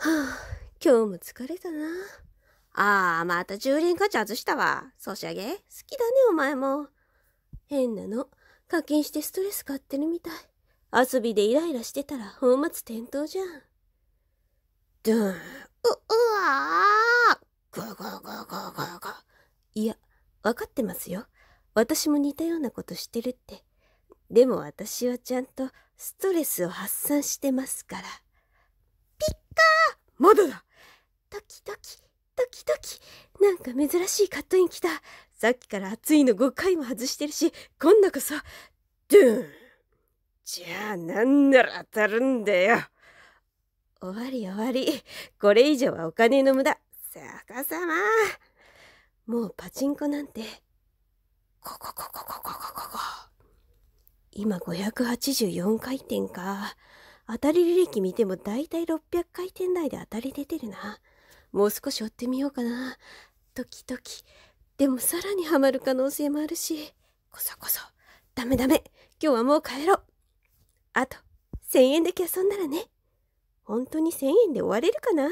はあ、今日も疲れたな。ああ、また10連ガチャ外したわ。ソシャゲ、好きだね、お前も。変なの。課金してストレス買ってるみたい。遊びでイライラしてたら本末転倒じゃん。ドゥーン。う、うわーゴゴゴゴゴゴ。いや、わかってますよ。私も似たようなことしてるって。でも私はちゃんとストレスを発散してますから。っまだだドキドキドキドキなんか珍しいカットイン来たさっきから暑いの5回も外してるし今度こそドゥンじゃあなんなら当たるんだよ終わり終わりこれ以上はお金の無駄逆さまもうパチンコなんてこここここここここ今584回転か当たり履歴見ても大体600回転台で当たり出てるな。もう少し追ってみようかな。時々。でもさらにはまる可能性もあるし。こそこそ。ダメダメ。今日はもう帰ろう。あと、1000円だけ遊んだらね。本当に1000円で終われるかな